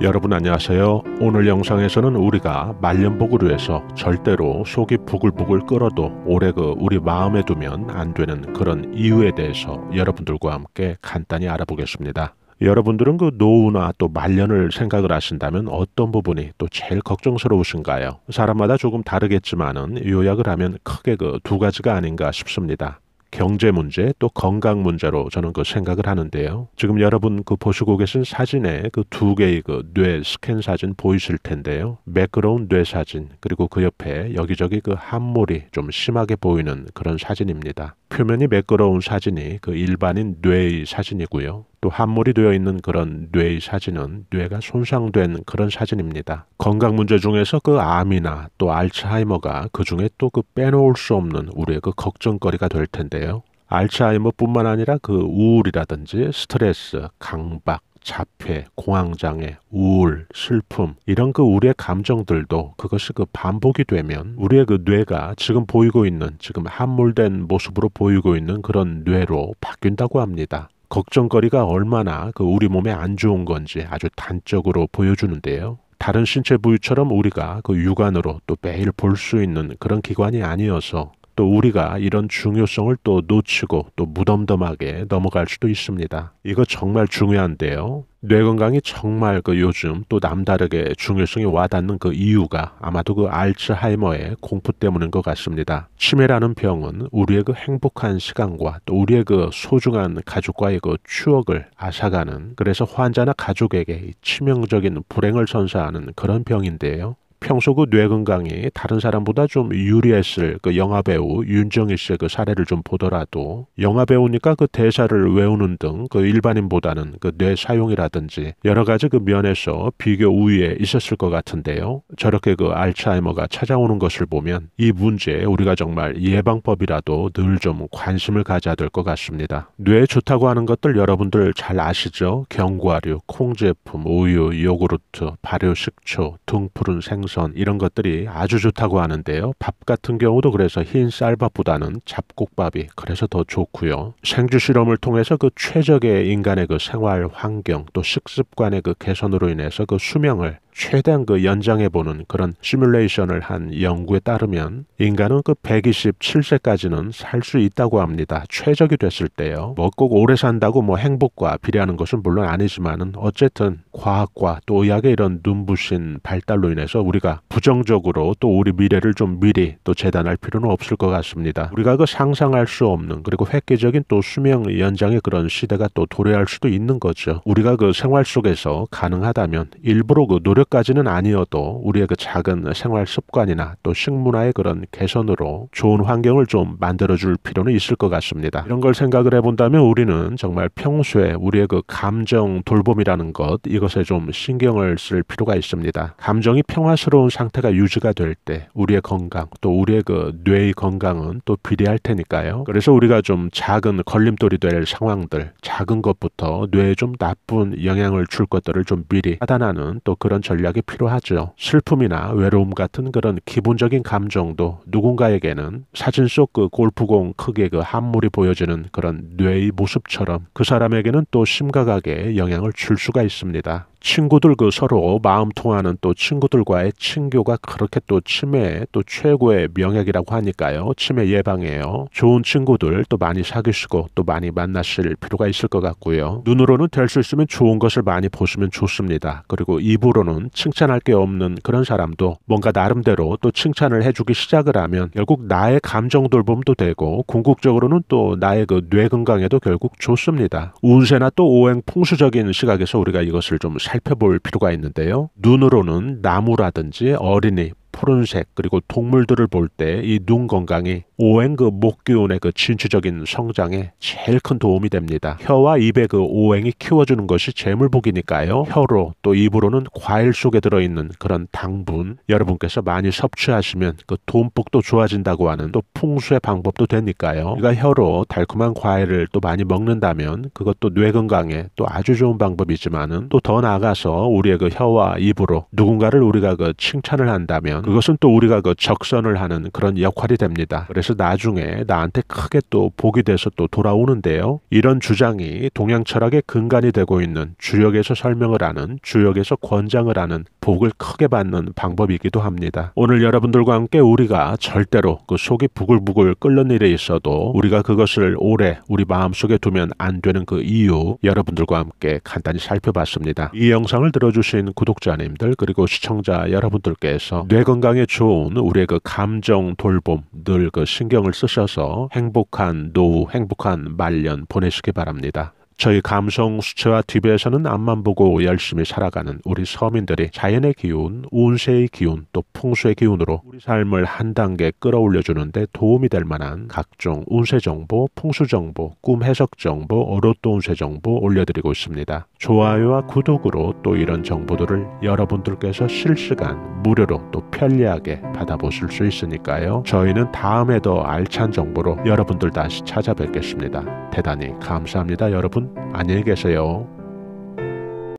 여러분 안녕하세요. 오늘 영상에서는 우리가 말년복을위 해서 절대로 속이 부글부글 끓어도 오래 그 우리 마음에 두면 안 되는 그런 이유에 대해서 여러분들과 함께 간단히 알아보겠습니다. 여러분들은 그 노후나 또 말년을 생각을 하신다면 어떤 부분이 또 제일 걱정스러우신가요? 사람마다 조금 다르겠지만은 요약을 하면 크게 그 두 가지가 아닌가 싶습니다. 경제 문제 또 건강 문제로 저는 그 생각을 하는데요. 지금 여러분 그 보시고 계신 사진에 그 두 개의 그 뇌 스캔 사진 보이실 텐데요. 매끄러운 뇌 사진 그리고 그 옆에 여기저기 그 함몰이 좀 심하게 보이는 그런 사진입니다. 표면이 매끄러운 사진이 그 일반인 뇌의 사진이고요. 또 함몰이 되어 있는 그런 뇌의 사진은 뇌가 손상된 그런 사진입니다. 건강 문제 중에서 그 암이나 또 알츠하이머가 그 중에 또 그 빼놓을 수 없는 우리의 그 걱정거리가 될 텐데요. 알츠하이머뿐만 아니라 그 우울이라든지 스트레스, 강박, 자폐, 공황장애, 우울, 슬픔 이런 그 우리의 감정들도 그것이 그 반복이 되면 우리의 그 뇌가 지금 보이고 있는 지금 함몰된 모습으로 보이고 있는 그런 뇌로 바뀐다고 합니다. 걱정거리가 얼마나 그 우리 몸에 안 좋은 건지 아주 단적으로 보여주는데요. 다른 신체 부위처럼 우리가 그 육안으로 또 매일 볼 수 있는 그런 기관이 아니어서 또 우리가 이런 중요성을 또 놓치고 또 무덤덤하게 넘어갈 수도 있습니다. 이거 정말 중요한데요. 뇌 건강이 정말 그 요즘 또 남다르게 중요성이 와닿는 그 이유가 아마도 그 알츠하이머의 공포 때문인 것 같습니다. 치매라는 병은 우리의 그 행복한 시간과 또 우리의 그 소중한 가족과의 그 추억을 앗아가는 그래서 환자나 가족에게 치명적인 불행을 선사하는 그런 병인데요. 평소 그 뇌 건강이 다른 사람보다 좀 유리했을 그 영화 배우 윤정희 씨의 그 사례를 좀 보더라도 영화 배우니까 그 대사를 외우는 등 그 일반인보다는 그 뇌 사용이라든지 여러 가지 그 면에서 비교 우위에 있었을 것 같은데요. 저렇게 그 알츠하이머가 찾아오는 것을 보면 이 문제에 우리가 정말 예방법이라도 늘 좀 관심을 가져야 될 것 같습니다. 뇌에 좋다고 하는 것들 여러분들 잘 아시죠? 견과류, 콩 제품, 우유, 요구르트, 발효 식초, 등푸른 생선 생선 이런 것들이 아주 좋다고 하는데요. 밥 같은 경우도 그래서 흰 쌀밥보다는 잡곡밥이 그래서 더 좋고요. 생주 실험을 통해서 그 최적의 인간의 그 생활 환경 또 식습관의 그 개선으로 인해서 그 수명을 최대한 그 연장해 보는 그런 시뮬레이션을 한 연구에 따르면 인간은 그 127세까지는 살 수 있다고 합니다. 최적이 됐을 때요. 뭐 꼭 오래 산다고 뭐 행복과 비례하는 것은 물론 아니지만은 어쨌든 과학과 또 의학의 이런 눈부신 발달로 인해서 우리가 부정적으로 또 우리 미래를 좀 미리 또 재단할 필요는 없을 것 같습니다. 우리가 그 상상할 수 없는 그리고 획기적인 또 수명 연장의 그런 시대가 또 도래할 수도 있는 거죠. 우리가 그 생활 속에서 가능하다면 일부러 그 노력 능까지는 아니어도 우리의 그 작은 생활 습관이나 또 식문화의 그런 개선으로 좋은 환경을 좀 만들어줄 필요는 있을 것 같습니다. 이런 걸 생각을 해본다면 우리는 정말 평소에 우리의 그 감정 돌봄이라는 것 이것에 좀 신경을 쓸 필요가 있습니다. 감정이 평화스러운 상태가 유지가 될 때 우리의 건강 또 우리의 그 뇌의 건강은 또 비례할 테니까요. 그래서 우리가 좀 작은 걸림돌이 될 상황들 작은 것부터 뇌에 좀 나쁜 영향을 줄 것들을 좀 미리 차단하는 또 그런 전략 전략이 필요하죠. 슬픔이나 외로움 같은 그런 기본적인 감정도 누군가에게는 사진 속 그 골프공 크기의 그 한물이 보여지는 그런 뇌의 모습처럼 그 사람에게는 또 심각하게 영향을 줄 수가 있습니다. 친구들 그 서로 마음 통하는 또 친구들과의 친교가 그렇게 또 치매 또 최고의 명약이라고 하니까요. 치매 예방이에요. 좋은 친구들 또 많이 사귀시고 또 많이 만나실 필요가 있을 것 같고요. 눈으로는 될 수 있으면 좋은 것을 많이 보시면 좋습니다. 그리고 입으로는 칭찬할 게 없는 그런 사람도 뭔가 나름대로 또 칭찬을 해주기 시작을 하면 결국 나의 감정 돌봄도 되고 궁극적으로는 또 나의 그 뇌 건강에도 결국 좋습니다. 운세나 또 오행 풍수적인 시각에서 우리가 이것을 좀 살펴볼 필요가 있는데요. 눈으로는 나무라든지 어린이, 푸른색 그리고 동물들을 볼 때 이 눈 건강이 오행 그 목기운의 그 진취적인 성장에 제일 큰 도움이 됩니다. 혀와 입에그 오행이 키워주는 것이 재물복이니까요. 혀로 또 입으로는 과일 속에 들어있는 그런 당분 여러분께서 많이 섭취하시면 그 돈복도 좋아진다고 하는 또 풍수의 방법도 되니까요. 우리가 그러니까 혀로 달콤한 과일을 또 많이 먹는다면 그것도 뇌 건강에 또 아주 좋은 방법이지만은 또 더 나아가서 우리의 그 혀와 입으로 누군가를 우리가 그 칭찬을 한다면 그것은 또 우리가 그 적선을 하는 그런 역할이 됩니다. 그래서 그것이 나중에 나한테 크게 또 복이 돼서 또 돌아오는데요. 이런 주장이 동양 철학의 근간이 되고 있는 주역에서 설명을 하는 주역에서 권장을 하는 복을 크게 받는 방법이기도 합니다. 오늘 여러분들과 함께 우리가 절대로 그 속이 부글부글 끓는 일에 있어도 우리가 그것을 오래 우리 마음속에 두면 안 되는 그 이유 여러분들과 함께 간단히 살펴봤습니다. 이 영상을 들어주신 구독자님들 그리고 시청자 여러분들께서 뇌 건강에 좋은 우리의 그 감정 돌봄 늘그 신경을 쓰셔서 행복한 노후, 행복한 말년 보내시기 바랍니다. 저희 감성 수채화 TV에서는 앞만 보고 열심히 살아가는 우리 서민들이 자연의 기운, 운세의 기운, 또 풍수의 기운으로 우리 삶을 한 단계 끌어올려주는데 도움이 될 만한 각종 운세 정보, 풍수 정보, 꿈 해석 정보, 어로또 운세 정보 올려드리고 있습니다. 좋아요와 구독으로 또 이런 정보들을 여러분들께서 실시간 무료로 또 편리하게 받아보실 수 있으니까요. 저희는 다음에더 알찬 정보로 여러분들 다시 찾아뵙겠습니다. 대단히 감사합니다, 여러분. 안녕히 계세요.